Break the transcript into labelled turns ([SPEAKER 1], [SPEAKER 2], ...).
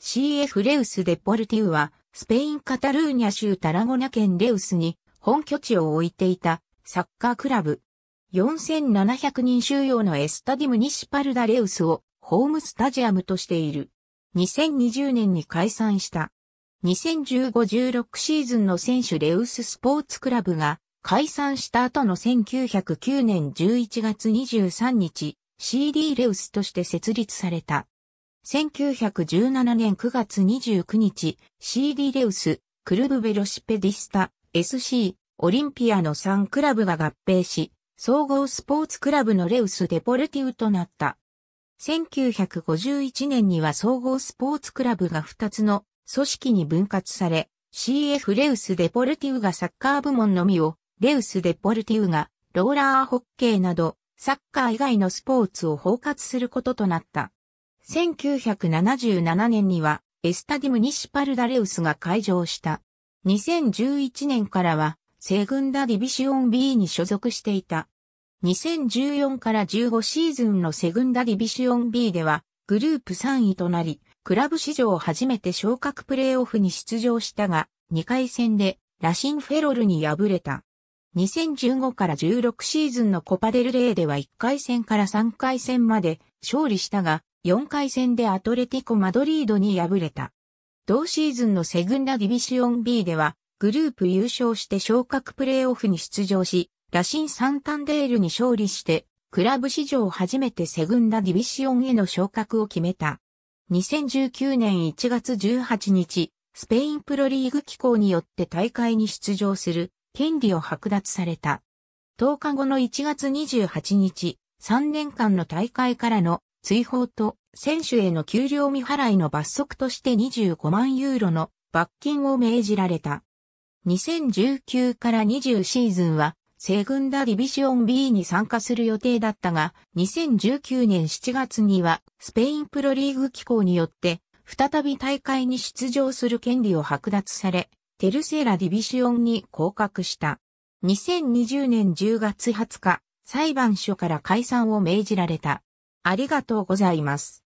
[SPEAKER 1] CF レウス・デポルティウは、スペイン・カタルーニャ州タラゴナ県レウスに本拠地を置いていたサッカークラブ。4700人収容のエスタディムニシパルダレウスをホームスタジアムとしている。2020年に解散した。2015-16シーズンの選手レウススポーツクラブが解散した後の1909年11月23日 CD レウスとして設立された。1917年9月29日、CD レウス、クルブベロシペディスタ、SC、オリンピアの3クラブが合併し、総合スポーツクラブのレウス・デポルティウとなった。1951年には総合スポーツクラブが2つの組織に分割され、CF レウス・デポルティウがサッカー部門のみを、レウス・デポルティウがローラーホッケーなど、サッカー以外のスポーツを包括することとなった。1977年にはエスタディムニシパルダレウスが開場した。2011年からは、セグンダディビシオン B に所属していた。2014から15シーズンのセグンダディビシオン B では、グループ3位となり、クラブ史上初めて昇格プレイオフに出場したが、2回戦でラシンフェロルに敗れた。2015から16シーズンのコパデルレイでは1回戦から3回戦まで勝利したが、4回戦でアトレティコ・マドリードに敗れた。同シーズンのセグンダ・ディビシオン B では、グループ優勝して昇格プレーオフに出場し、ラシン・サンタンデールに勝利して、クラブ史上初めてセグンダ・ディビシオンへの昇格を決めた。2019年1月18日、スペインプロリーグ機構によって大会に出場する権利を剥奪された。10日後の1月28日、3年間の大会からの追放と選手への給料未払いの罰則として25万ユーロの罰金を命じられた。2019から20シーズンは、西軍ダディビション B に参加する予定だったが、2019年7月には、スペインプロリーグ機構によって、再び大会に出場する権利を剥奪され、テルセーラディビションに降格した。2020年10月20日、裁判所から解散を命じられた。ありがとうございます。